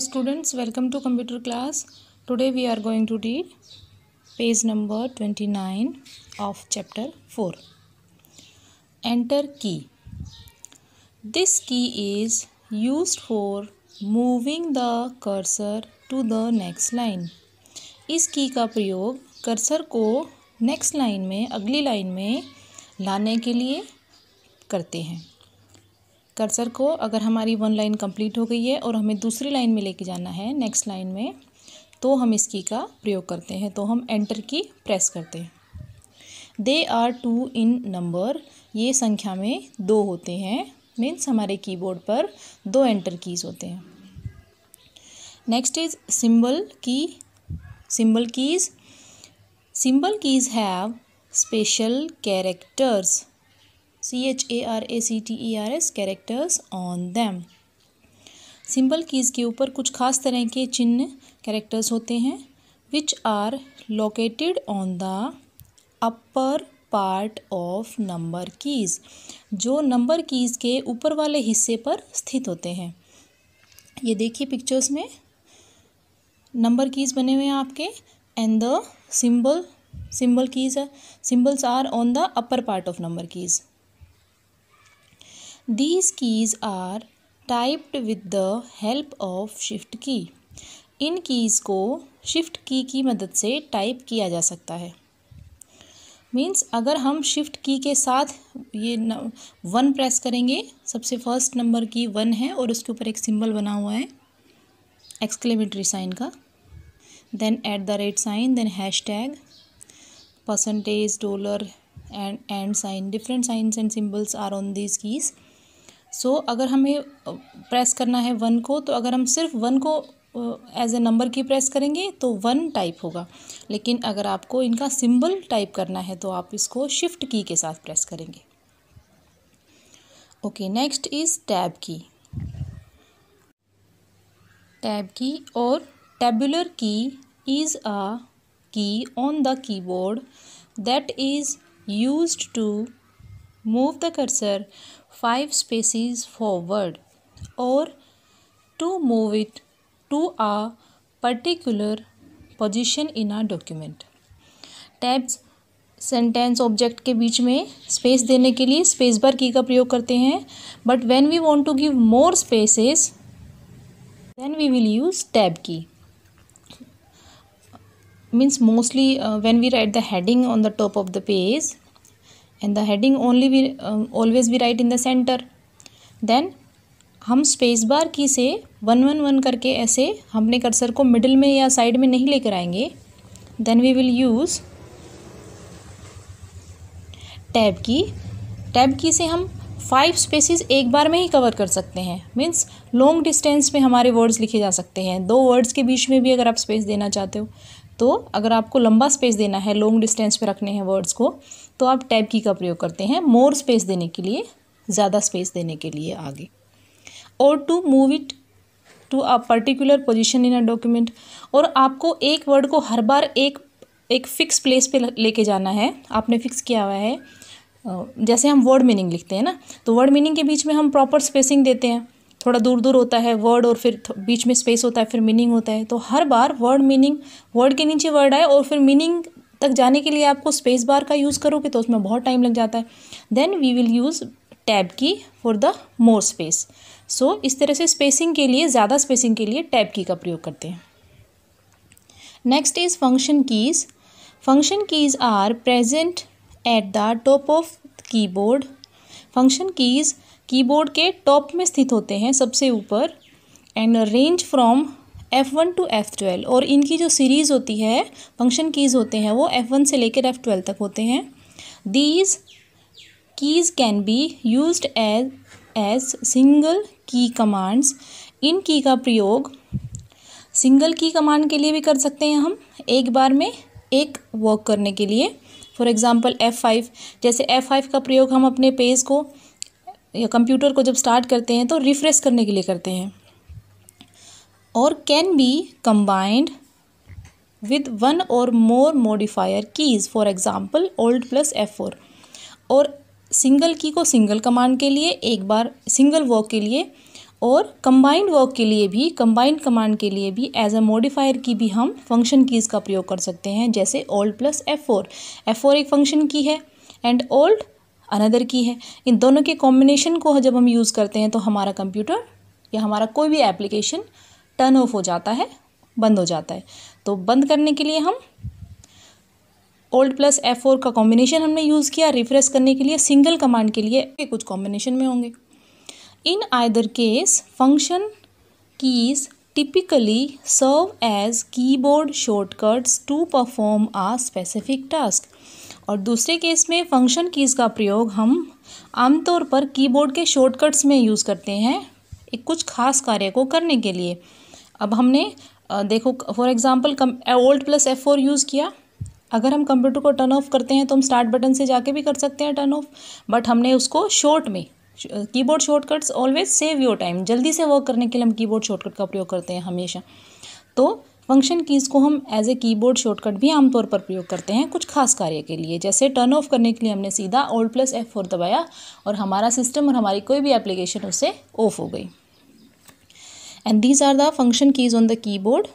hello students welcome to computer class today we are going to read page number 29 of chapter 4 enter key this key is used for moving the cursor to the next line इस की का प्रयोग cursor को next line में अगली line में लाने के लिए करते हैं कर्सर को अगर हमारी वन लाइन कंप्लीट हो गई है और हमें दूसरी लाइन में लेके जाना है नेक्स्ट लाइन में तो हम इस की का प्रयोग करते हैं तो हम एंटर की प्रेस करते हैं they are two in number ये संख्या में दो होते हैं मीन्स हमारे कीबोर्ड पर दो एंटर कीज़ होते हैं नेक्स्ट इज सिंबल की symbol keys symbol keys have special characters C H A R A C T E R S characters on them symbol keys के ऊपर कुछ खास तरह के चिन्ह कैरेक्टर्स होते हैं which are located on the upper part of number keys जो नंबर कीज़ के ऊपर वाले हिस्से पर स्थित होते हैं ये देखिए पिक्चर्स में नंबर कीज़ बने हुए हैं आपके and the symbol symbol keys symbols are on the upper part of number keys These keys are typed with the help of shift key. इन कीज़ को शिफ्ट की की मदद से टाइप किया जा सकता है मीन्स अगर हम शिफ्ट की के साथ ये वन प्रेस करेंगे सबसे फर्स्ट नंबर की वन है और उसके ऊपर एक सिंबल बना हुआ है एक्सक्लेमेटरी साइन का then at the rate sign then hash tag percentage dollar and and sign different signs and symbols are on these keys so so, अगर हमें प्रेस करना है वन को तो अगर हम सिर्फ वन को as a number key press करेंगे तो वन टाइप होगा लेकिन अगर आपको इनका सिंबल टाइप करना है तो आप इसको शिफ्ट की के साथ प्रेस करेंगे okay next is tab key tab key और tabular key is a key on the keyboard that is use to move the cursor five spaces forward or to move it to a particular position in a document tabs sentence object के बीच में space देने के लिए space bar की का प्रयोग करते हैं but when we want to give more spaces then we will use tab key means mostly when we write the heading on the top of the page and the heading only we always uh, always we write in the center then हम space bar key से one one one करके ऐसे हम अपने cursor को middle में या side में नहीं लेकर आएंगे then we will use tab key tab key से हम फाइव स्पेसिस एक बार में ही कवर कर सकते हैं मीन्स लॉन्ग डिस्टेंस में हमारे वर्ड्स लिखे जा सकते हैं दो वर्ड्स के बीच में भी अगर आप स्पेस देना चाहते हो तो अगर आपको लंबा स्पेस देना है लॉन्ग डिस्टेंस पे रखने हैं वर्ड्स को तो आप टैब की का प्रयोग करते हैं मोर स्पेस देने के लिए ज़्यादा स्पेस देने के लिए आगे और to move it to a particular position in a document और आपको एक वर्ड को हर बार एक एक फिक्स प्लेस पे लेके जाना है आपने फिक्स किया हुआ है जैसे हम वर्ड मीनिंग लिखते हैं ना तो वर्ड मीनिंग के बीच में हम प्रॉपर स्पेसिंग देते हैं थोड़ा दूर दूर होता है वर्ड और फिर बीच में स्पेस होता है फिर मीनिंग होता है तो हर बार वर्ड मीनिंग वर्ड के नीचे वर्ड आए और फिर मीनिंग तक जाने के लिए आपको स्पेस बार का यूज़ करोगे तो उसमें बहुत टाइम लग जाता है then we will use tab key for the more space so इस तरह से स्पेसिंग के लिए ज़्यादा स्पेसिंग के लिए टैब की का प्रयोग करते हैं next is function keys function keys are present at the top of keyboard function keys keyboard के टॉप में स्थित होते हैं सबसे ऊपर and range from F one to F twelve और इनकी जो सीरीज़ होती है फंक्शन कीज़ होते हैं वो एफ़ वन से लेकर एफ़ ट्वेल्व तक होते हैं these keys can be use as as single key commands इन की का प्रयोग सिंगल की कमांड के लिए भी कर सकते हैं हम एक बार में एक वर्क करने के लिए फॉर एग्ज़ाम्पल F5 जैसे F5 का प्रयोग हम अपने पेज को या कंप्यूटर को जब स्टार्ट करते हैं तो रिफ्रेश करने के लिए करते हैं और can be combined with one और more modifier keys for example alt plus F four और सिंगल की को सिंगल कमांड के लिए एक बार सिंगल वर्क के लिए और कंबाइंड वर्क के लिए भी कंबाइंड कमांड के लिए भी एज अ मोडिफायर की भी हम फंक्शन कीज़ का प्रयोग कर सकते हैं जैसे alt plus F four F four एक फंक्शन की है एंड ओल्ड अनदर की है इन दोनों के कॉम्बिनेशन को जब हम यूज़ करते हैं तो हमारा कंप्यूटर या हमारा कोई भी एप्लीकेशन टर्न ऑफ हो जाता है बंद हो जाता है तो बंद करने के लिए हम ओल्ड प्लस एफ फोर का कॉम्बिनेशन हमने यूज़ किया रिफ्रेश करने के लिए सिंगल कमांड के लिए कुछ कॉम्बिनेशन में होंगे in either case function keys typically serve as keyboard shortcuts to perform a specific task और दूसरे केस में फंक्शन कीज़ का प्रयोग हम आमतौर पर कीबोर्ड के शॉर्टकट्स में यूज़ करते हैं एक कुछ खास कार्य को करने के लिए अब हमने देखो फॉर एग्ज़ाम्पल कम alt plus F four use किया अगर हम कंप्यूटर को टर्न ऑफ करते हैं तो हम स्टार्ट बटन से जाके भी कर सकते हैं टर्न ऑफ बट हमने उसको शॉर्ट में keyboard shortcuts always save your time जल्दी से वर्क करने के लिए हम कीबोर्ड शॉर्टकट का प्रयोग करते हैं हमेशा तो फंक्शन कीज़ को हम एज ए कीबोर्ड शॉर्टकट भी आमतौर पर प्रयोग करते हैं कुछ खास कार्य के लिए जैसे टर्न ऑफ करने के लिए हमने सीधा ओल्ड प्लस एफ फोर दबाया और हमारा सिस्टम और हमारी कोई भी एप्लीकेशन उससे ऑफ हो गई and these are the function keys on the keyboard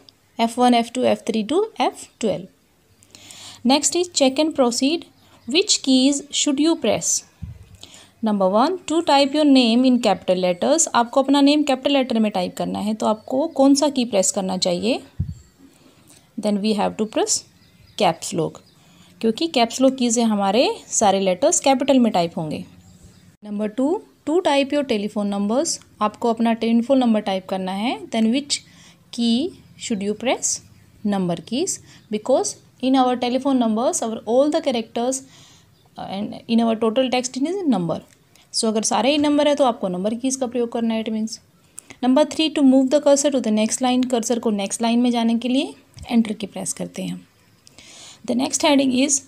F one F two F three to F twelve next is check and proceed which keys should you press number one to type your name in capital letters आपको अपना name capital letter में type करना है तो आपको कौन सा की प्रेस करना चाहिए then we have to press caps lock क्योंकि कैप्स लॉक की से हमारे सारे लेटर्स कैपिटल में टाइप होंगे number two to type your telephone numbers आपको अपना टेलीफोन नंबर टाइप करना है then which key should you press number keys because in our telephone numbers our all the characters and in our total text in is number so अगर सारे ही number है तो आपको number keys का प्रयोग करना है it means number three to move the cursor to the next line cursor को नेक्स्ट लाइन में जाने के लिए एंटर की प्रेस करते हैं the next heading is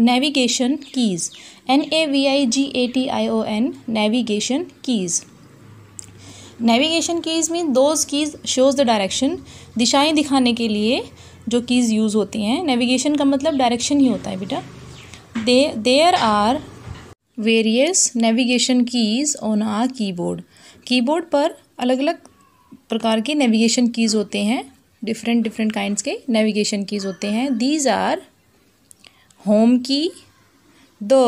navigation keys N A V I G A T I O N navigation keys navigation keys mean those keys shows the direction दिशाएं दिखाने के लिए जो कीज़ यूज़ होती हैं navigation का मतलब डायरेक्शन ही होता है बेटा the there are various navigation keys on a keyboard keyboard पर अलग अलग प्रकार के नेविगेशन कीज़ होते हैं डिफरेंट डिफरेंट काइंड के नेविगेशन कीज़ होते हैं दीज आर होम की दो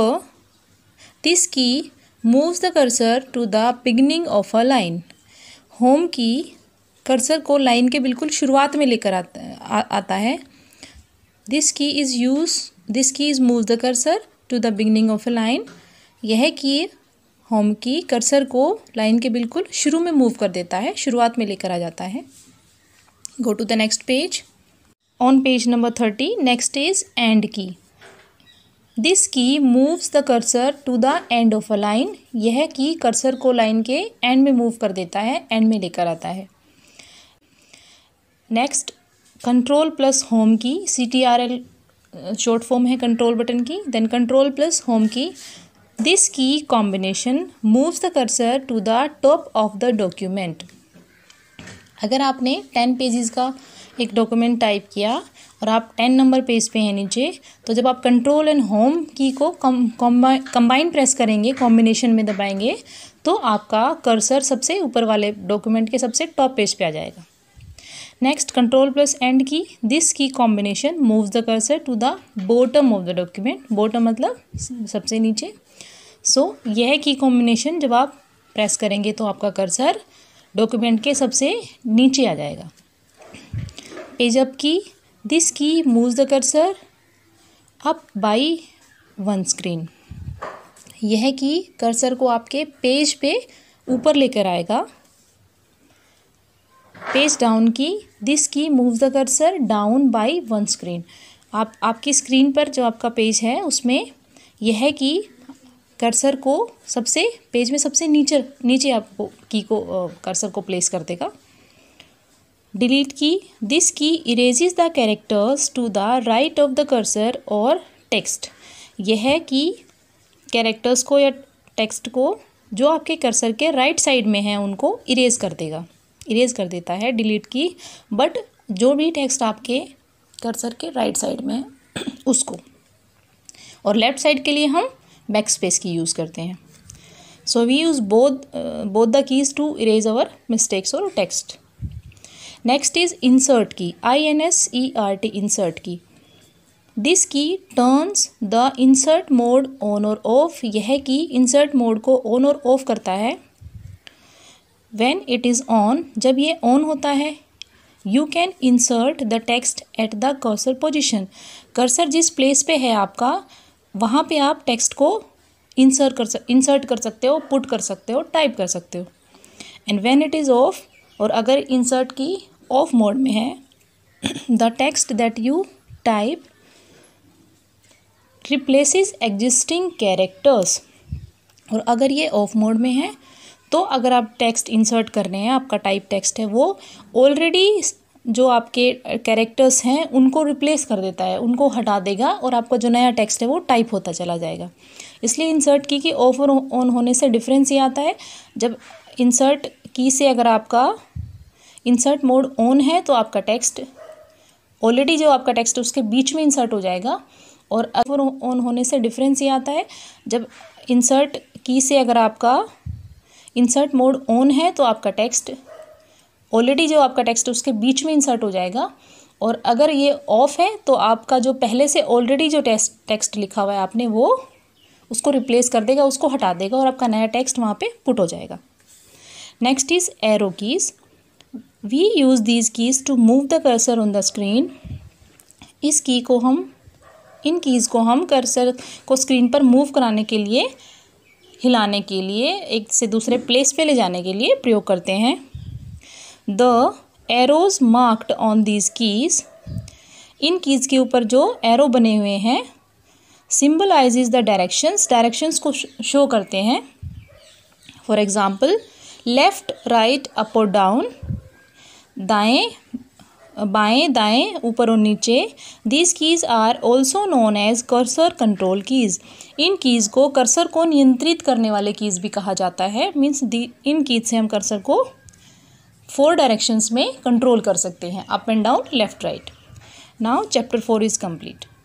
this key moves the cursor to the beginning of a line home key cursor को लाइन के बिल्कुल शुरुआत में लेकर आता आता है this key is use this key is move the cursor to the beginning of a line यह की होम की कर्सर को लाइन के बिल्कुल शुरू में मूव कर देता है शुरुआत में लेकर आ जाता है go to the next page on page number thirty next is end key this key moves the cursor to the end of a line यह की कर्सर को लाइन के एंड में मूव कर देता है एंड में लेकर आता है next control plus home key C T R L short form है control button key then control plus home key this key combination moves the cursor to the top of the document अगर आपने ten pages का एक document type किया और आप ten number page पे हैं नीचे तो जब आप कंट्रोल एंड होम की को कम्बाइन प्रेस करेंगे कॉम्बिनेशन में दबाएंगे तो आपका कर्सर सबसे ऊपर वाले डॉक्यूमेंट के सबसे टॉप पेज पे आ जाएगा next control plus end key this key combination moves the cursor to the bottom of the document bottom मतलब सबसे नीचे सो so, यह की कॉम्बिनेशन जब आप प्रेस करेंगे तो आपका कर्सर डॉक्यूमेंट के सबसे नीचे आ जाएगा page up key this key move the cursor up by one screen यह की कर्सर को आपके पेज पे ऊपर लेकर आएगा page down key this key move the cursor down by one screen आप आपकी स्क्रीन पर जो आपका पेज है उसमें यह की कर्सर को सबसे पेज में सबसे नीचे नीचे आपको की को कर्सर को प्लेस कर देगा delete key this key erases the characters to the right of the cursor और टेक्स्ट यह कि कैरेक्टर्स को या टेक्स्ट को जो आपके कर्सर के राइट right साइड में है उनको इरेज कर देगा इरेज कर देता है डिलीट की बट जो भी टेक्स्ट आपके कर्सर के राइट right साइड में है उसको और लेफ्ट साइड के लिए हम बैक स्पेस की यूज़ करते हैं so we use both both the keys to erase our mistakes और text next is insert key I N S E R T insert key this key turns the insert mode on और off यह key insert mode को on और off करता है when it is on जब ये on होता है you can insert the text at the cursor position cursor जिस प्लेस पे है आपका वहाँ पे आप टेक्स्ट को इंसर्ट कर सक इंसर्ट कर सकते हो पुट कर सकते हो टाइप कर सकते हो and when it is off और अगर इंसर्ट की ऑफ मोड में है the text that you type replace existing characters और अगर ये ऑफ मोड में है तो अगर आप टेक्स्ट इंसर्ट कर रहे हैं आपका टाइप टेक्स्ट है वो ऑलरेडी जो आपके कैरेक्टर्स हैं उनको रिप्लेस कर देता है उनको हटा देगा और आपका जो नया टेक्स्ट है वो टाइप होता चला जाएगा इसलिए इंसर्ट की कि ऑफ और ऑन होने से डिफरेंस ये आता है जब इंसर्ट की से अगर आपका इंसर्ट मोड ऑन है तो आपका टेक्स्ट ऑलरेडी जो आपका टेक्स्ट उसके बीच में इंसर्ट हो जाएगा और ऑफ और ऑन होने से डिफरेंस ये आता है जब इंसर्ट की से अगर आपका इंसर्ट मोड ऑन है तो आपका टेक्स्ट ऑलरेडी जो आपका टेक्स्ट उसके बीच में इंसर्ट हो जाएगा और अगर ये ऑफ है तो आपका जो पहले से ऑलरेडी जो टेक्स्ट टेक्स्ट लिखा हुआ है आपने वो उसको रिप्लेस कर देगा उसको हटा देगा और आपका नया टेक्स्ट वहाँ पे पुट हो जाएगा next is arrow keys we use these keys to move the cursor on the screen इस की को हम इन कीज़ को हम कर्सर को स्क्रीन पर मूव कराने के लिए हिलाने के लिए एक से दूसरे प्लेस पे ले जाने के लिए प्रयोग करते हैं the arrows marked on these keys इन कीज़ के ऊपर जो एरो बने हुए हैं सिम्बलाइज द डायरेक्शंस डायरेक्शंस को शो करते हैं for example left right up और डाउन दाएँ बाएँ दाएँ ऊपर और नीचे these keys are also known as cursor control keys इन कीज़ को कर्सर को नियंत्रित करने वाले कीज़ भी कहा जाता है मीन्स इन कीज़ से हम कर्सर को फोर डायरेक्शंस में कंट्रोल कर सकते हैं up and down left right now chapter four is complete